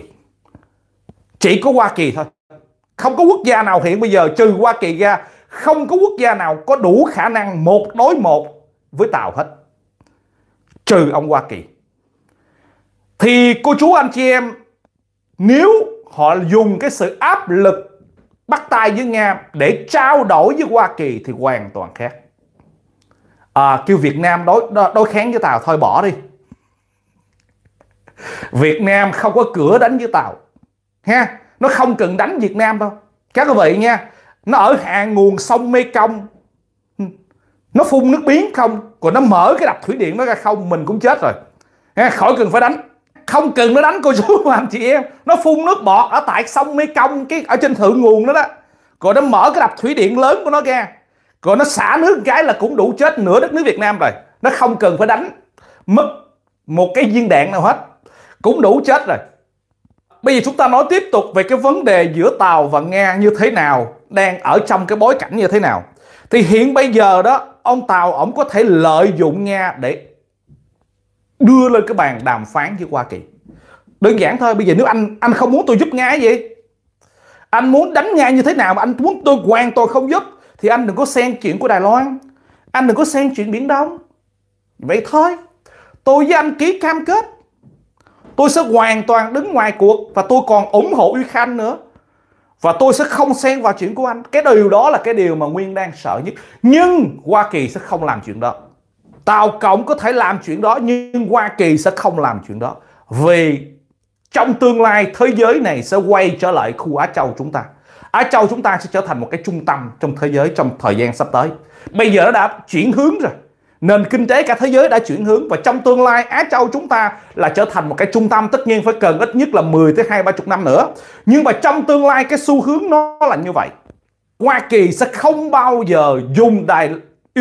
Speaker 1: Chỉ có Hoa Kỳ thôi. Không có quốc gia nào hiện bây giờ trừ Hoa Kỳ ra, không có quốc gia nào có đủ khả năng một đối một với Tàu hết. Trừ ông Hoa Kỳ. Thì cô chú anh chị em, nếu họ dùng cái sự áp lực bắt tay với Nga để trao đổi với Hoa Kỳ thì hoàn toàn khác à, kêu Việt Nam đối đối kháng với Tàu thôi bỏ đi Việt Nam không có cửa đánh với Tàu ha nó không cần đánh Việt Nam đâu các quý vị nha nó ở hạ nguồn sông Mê Công nó phun nước biến không còn nó mở cái đập thủy điện nó ra không mình cũng chết rồi ha, khỏi cần phải đánh không cần nó đánh cô chú mà anh chị em nó phun nước bọt ở tại sông Mê Công cái ở trên thượng nguồn đó đó rồi nó mở cái đập thủy điện lớn của nó ra còn nó xả nước cái là cũng đủ chết nửa đất nước Việt Nam rồi. Nó không cần phải đánh mất một cái viên đạn nào hết. Cũng đủ chết rồi. Bây giờ chúng ta nói tiếp tục về cái vấn đề giữa Tàu và Nga như thế nào, đang ở trong cái bối cảnh như thế nào. Thì hiện bây giờ đó, ông Tàu ổng có thể lợi dụng Nga để đưa lên cái bàn đàm phán với Hoa Kỳ. Đơn giản thôi, bây giờ nếu anh anh không muốn tôi giúp Nga gì? Anh muốn đánh Nga như thế nào mà anh muốn tôi hoàn toàn không giúp? thì anh đừng có xen chuyện của Đài Loan anh đừng có xen chuyện Biển Đông vậy thôi tôi với anh ký cam kết tôi sẽ hoàn toàn đứng ngoài cuộc và tôi còn ủng hộ Uy Khanh nữa và tôi sẽ không xen vào chuyện của anh cái điều đó là cái điều mà Nguyên đang sợ nhất nhưng Hoa Kỳ sẽ không làm chuyện đó Tàu Cộng có thể làm chuyện đó nhưng Hoa Kỳ sẽ không làm chuyện đó vì trong tương lai thế giới này sẽ quay trở lại khu Á Châu chúng ta Á Châu chúng ta sẽ trở thành một cái trung tâm trong thế giới trong thời gian sắp tới. Bây giờ nó đã chuyển hướng rồi. Nền kinh tế cả thế giới đã chuyển hướng và trong tương lai Á Châu chúng ta là trở thành một cái trung tâm tất nhiên phải cần ít nhất là 10 tới 2 30 năm nữa. Nhưng mà trong tương lai cái xu hướng nó là như vậy. Hoa Kỳ sẽ không bao giờ dùng đài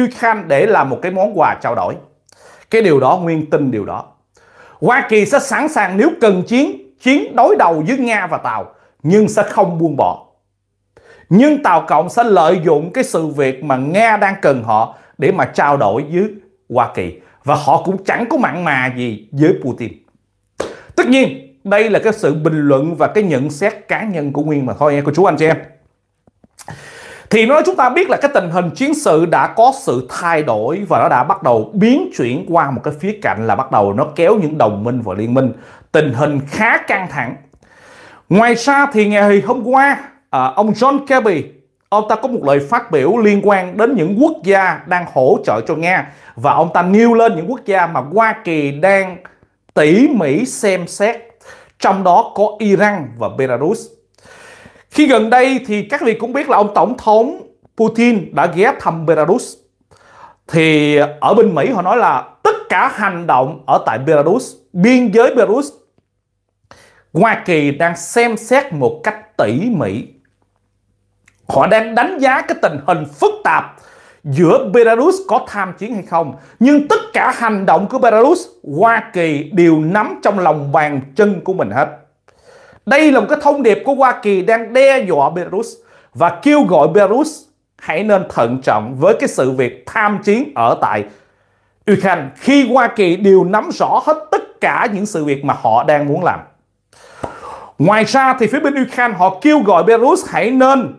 Speaker 1: Ukraine để làm một cái món quà trao đổi. Cái điều đó nguyên tin điều đó. Hoa Kỳ sẽ sẵn sàng nếu cần chiến chiến đối đầu với Nga và Tàu nhưng sẽ không buông bỏ nhưng Tàu Cộng sẽ lợi dụng cái sự việc mà Nga đang cần họ để mà trao đổi với Hoa Kỳ và họ cũng chẳng có mặn mà gì với Putin. Tất nhiên đây là cái sự bình luận và cái nhận xét cá nhân của Nguyên mà thôi nha cô chú anh chị em. Thì nói chúng ta biết là cái tình hình chiến sự đã có sự thay đổi và nó đã bắt đầu biến chuyển qua một cái phía cạnh là bắt đầu nó kéo những đồng minh và liên minh. Tình hình khá căng thẳng. Ngoài ra thì ngày hôm qua à, ông John Kirby ông ta có một lời phát biểu liên quan đến những quốc gia đang hỗ trợ cho Nga và ông ta nêu lên những quốc gia mà Hoa Kỳ đang tỉ mỉ xem xét trong đó có Iran và Belarus. Khi gần đây thì các vị cũng biết là ông Tổng thống Putin đã ghé thăm Belarus. Thì ở bên Mỹ họ nói là tất cả hành động ở tại Belarus, biên giới Belarus, Hoa Kỳ đang xem xét một cách tỉ mỉ họ đang đánh giá cái tình hình phức tạp giữa Belarus có tham chiến hay không nhưng tất cả hành động của Belarus Hoa Kỳ đều nắm trong lòng bàn chân của mình hết đây là một cái thông điệp của Hoa Kỳ đang đe dọa Belarus và kêu gọi Belarus hãy nên thận trọng với cái sự việc tham chiến ở tại Ukraine khi Hoa Kỳ đều nắm rõ hết tất cả những sự việc mà họ đang muốn làm. Ngoài ra thì phía bên Ukraine họ kêu gọi Belarus hãy nên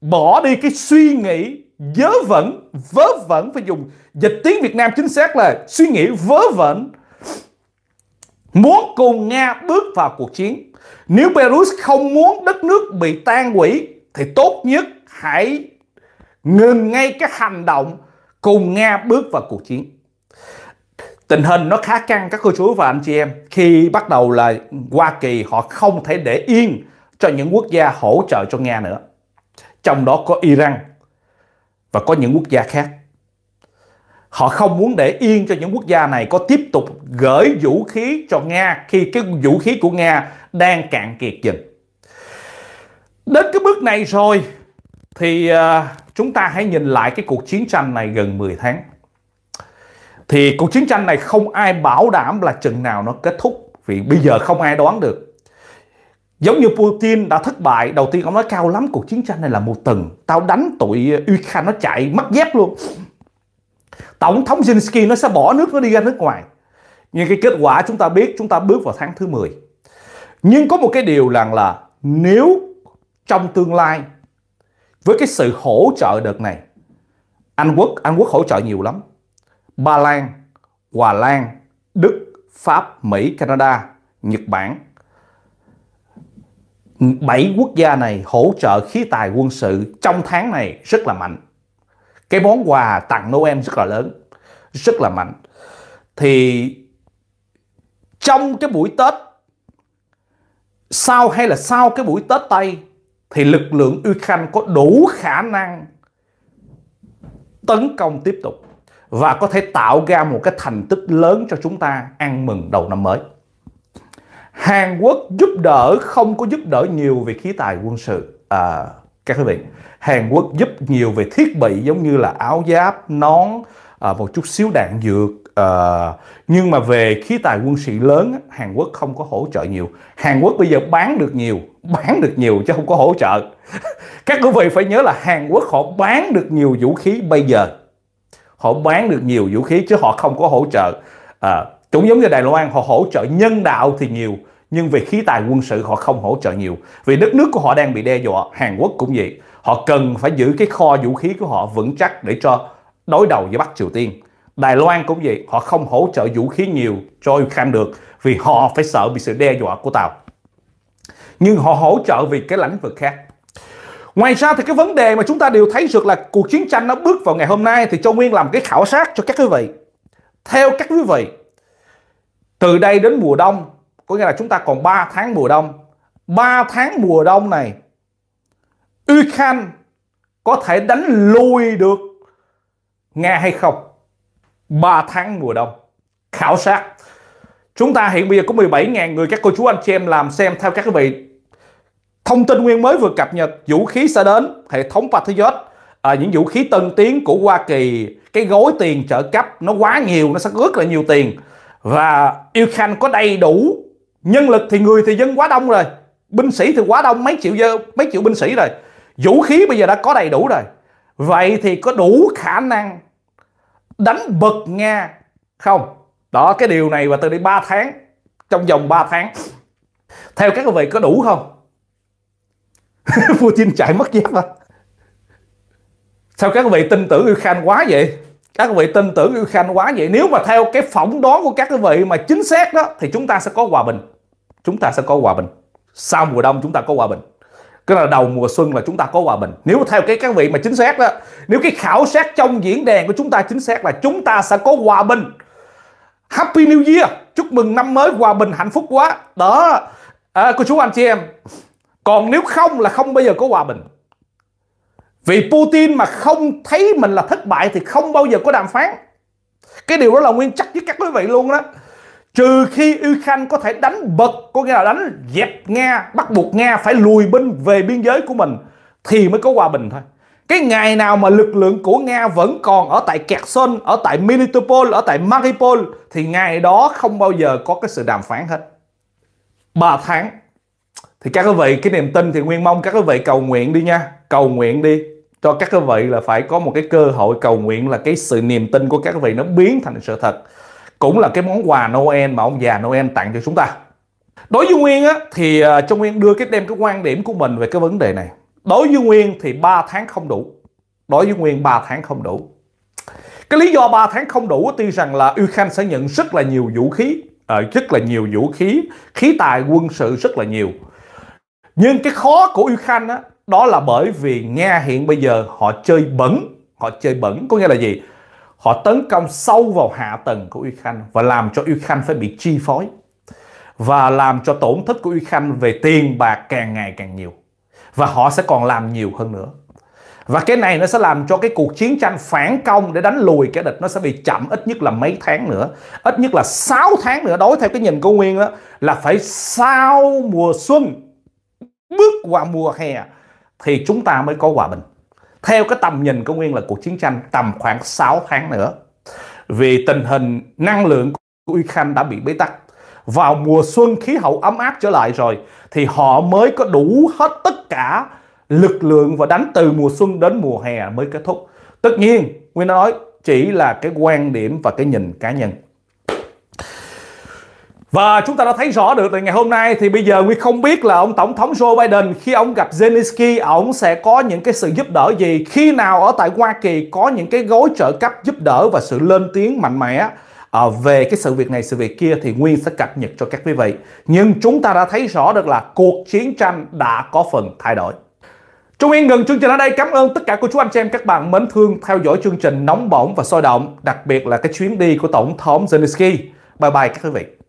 Speaker 1: bỏ đi cái suy nghĩ vớ vẩn vớ vẩn phải dùng dịch tiếng Việt Nam chính xác là suy nghĩ vớ vẩn muốn cùng Nga bước vào cuộc chiến nếu Belarus không muốn đất nước bị tan quỷ thì tốt nhất hãy ngừng ngay cái hành động cùng Nga bước vào cuộc chiến tình hình nó khá căng các cô chú và anh chị em khi bắt đầu là Hoa Kỳ họ không thể để yên cho những quốc gia hỗ trợ cho Nga nữa trong đó có Iran và có những quốc gia khác. Họ không muốn để yên cho những quốc gia này có tiếp tục gửi vũ khí cho Nga khi cái vũ khí của Nga đang cạn kiệt dần. Đến cái bước này rồi thì à, chúng ta hãy nhìn lại cái cuộc chiến tranh này gần 10 tháng. Thì cuộc chiến tranh này không ai bảo đảm là chừng nào nó kết thúc vì bây giờ không ai đoán được Giống như Putin đã thất bại, đầu tiên ông nói cao lắm cuộc chiến tranh này là một tầng. Tao đánh tụi uh, Ukraine nó chạy mất dép luôn. Tổng thống Zelensky nó sẽ bỏ nước nó đi ra nước ngoài. Nhưng cái kết quả chúng ta biết chúng ta bước vào tháng thứ 10. Nhưng có một cái điều là, là nếu trong tương lai với cái sự hỗ trợ đợt này Anh Quốc Anh Quốc hỗ trợ nhiều lắm. Ba Lan, Hòa Lan, Đức, Pháp, Mỹ, Canada, Nhật Bản 7 quốc gia này hỗ trợ khí tài quân sự trong tháng này rất là mạnh. Cái món quà tặng Noel rất là lớn, rất là mạnh. Thì trong cái buổi Tết, sau hay là sau cái buổi Tết Tây, thì lực lượng Ukraine có đủ khả năng tấn công tiếp tục và có thể tạo ra một cái thành tích lớn cho chúng ta ăn mừng đầu năm mới. Hàn Quốc giúp đỡ không có giúp đỡ nhiều về khí tài quân sự à, các quý vị Hàn Quốc giúp nhiều về thiết bị giống như là áo giáp nón à, một chút xíu đạn dược à, nhưng mà về khí tài quân sự lớn Hàn Quốc không có hỗ trợ nhiều Hàn Quốc bây giờ bán được nhiều bán được nhiều chứ không có hỗ trợ các quý vị phải nhớ là Hàn Quốc họ bán được nhiều vũ khí bây giờ họ bán được nhiều vũ khí chứ họ không có hỗ trợ à, cũng giống như Đài Loan họ hỗ trợ nhân đạo thì nhiều nhưng về khí tài quân sự họ không hỗ trợ nhiều vì đất nước của họ đang bị đe dọa Hàn Quốc cũng vậy họ cần phải giữ cái kho vũ khí của họ vững chắc để cho đối đầu với Bắc Triều Tiên Đài Loan cũng vậy họ không hỗ trợ vũ khí nhiều cho Ukraine được vì họ phải sợ bị sự đe dọa của Tàu nhưng họ hỗ trợ vì cái lãnh vực khác Ngoài ra thì cái vấn đề mà chúng ta đều thấy được là cuộc chiến tranh nó bước vào ngày hôm nay thì Châu Nguyên làm cái khảo sát cho các quý vị. Theo các quý vị, từ đây đến mùa đông có nghĩa là chúng ta còn 3 tháng mùa đông 3 tháng mùa đông này Ukraine có thể đánh lui được Nga hay không 3 tháng mùa đông khảo sát chúng ta hiện bây giờ có 17.000 người các cô chú anh chị em làm xem theo các quý vị thông tin nguyên mới vừa cập nhật vũ khí sẽ đến hệ thống Patriot à, những vũ khí tân tiến của Hoa Kỳ cái gói tiền trợ cấp nó quá nhiều nó sẽ rất là nhiều tiền và Ukraine có đầy đủ nhân lực thì người thì dân quá đông rồi binh sĩ thì quá đông mấy triệu dơ, mấy triệu binh sĩ rồi vũ khí bây giờ đã có đầy đủ rồi vậy thì có đủ khả năng đánh bật nga không đó cái điều này và từ đây 3 tháng trong vòng 3 tháng theo các vị có đủ không Putin chạy mất dép à sao các vị tin tưởng Ukraine quá vậy các vị tin tưởng Ukraine quá vậy nếu mà theo cái phỏng đoán của các quý vị mà chính xác đó thì chúng ta sẽ có hòa bình chúng ta sẽ có hòa bình sau mùa đông chúng ta có hòa bình cái là đầu mùa xuân là chúng ta có hòa bình nếu theo cái các vị mà chính xác đó nếu cái khảo sát trong diễn đàn của chúng ta chính xác là chúng ta sẽ có hòa bình happy new year chúc mừng năm mới hòa bình hạnh phúc quá đó à, cô chú anh chị em còn nếu không là không bao giờ có hòa bình vì Putin mà không thấy mình là thất bại thì không bao giờ có đàm phán cái điều đó là nguyên chắc với các quý vị luôn đó trừ khi Ukraine có thể đánh bật có nghĩa là đánh dẹp Nga bắt buộc Nga phải lùi binh về biên giới của mình thì mới có hòa bình thôi cái ngày nào mà lực lượng của Nga vẫn còn ở tại Kherson, ở tại Melitopol, ở tại Mariupol thì ngày đó không bao giờ có cái sự đàm phán hết. 3 tháng. Thì các quý vị cái niềm tin thì nguyên mong các quý vị cầu nguyện đi nha, cầu nguyện đi cho các quý vị là phải có một cái cơ hội cầu nguyện là cái sự niềm tin của các quý vị nó biến thành sự thật cũng là cái món quà Noel mà ông già Noel tặng cho chúng ta đối với Nguyên á, thì à, cho Nguyên đưa cái đem cái quan điểm của mình về cái vấn đề này đối với Nguyên thì 3 tháng không đủ đối với Nguyên 3 tháng không đủ cái lý do 3 tháng không đủ tuy rằng là Ukraine sẽ nhận rất là nhiều vũ khí ờ, rất là nhiều vũ khí khí tài quân sự rất là nhiều nhưng cái khó của Ukraine đó, đó là bởi vì Nga hiện bây giờ họ chơi bẩn họ chơi bẩn có nghĩa là gì Họ tấn công sâu vào hạ tầng của Uy Khanh và làm cho Uy Khanh phải bị chi phối và làm cho tổn thất của Uy Khanh về tiền bạc càng ngày càng nhiều. Và họ sẽ còn làm nhiều hơn nữa. Và cái này nó sẽ làm cho cái cuộc chiến tranh phản công để đánh lùi kẻ địch nó sẽ bị chậm ít nhất là mấy tháng nữa. Ít nhất là 6 tháng nữa đối theo cái nhìn của Nguyên đó là phải sau mùa xuân bước qua mùa hè thì chúng ta mới có hòa bình. Theo cái tầm nhìn của Nguyên là cuộc chiến tranh tầm khoảng 6 tháng nữa. Vì tình hình năng lượng của Ukraine đã bị bế tắc. Vào mùa xuân khí hậu ấm áp trở lại rồi thì họ mới có đủ hết tất cả lực lượng và đánh từ mùa xuân đến mùa hè mới kết thúc. Tất nhiên, Nguyên nói chỉ là cái quan điểm và cái nhìn cá nhân. Và chúng ta đã thấy rõ được là ngày hôm nay thì bây giờ Nguyên không biết là ông Tổng thống Joe Biden khi ông gặp Zelensky ông sẽ có những cái sự giúp đỡ gì khi nào ở tại Hoa Kỳ có những cái gói trợ cấp giúp đỡ và sự lên tiếng mạnh mẽ à, về cái sự việc này sự việc kia thì Nguyên sẽ cập nhật cho các quý vị. Nhưng chúng ta đã thấy rõ được là cuộc chiến tranh đã có phần thay đổi. Trung Yên ngừng chương trình ở đây. Cảm ơn tất cả cô chú anh chị em các bạn mến thương theo dõi chương trình nóng bỏng và sôi động, đặc biệt là cái chuyến đi của Tổng thống Zelensky. Bye bye các quý vị.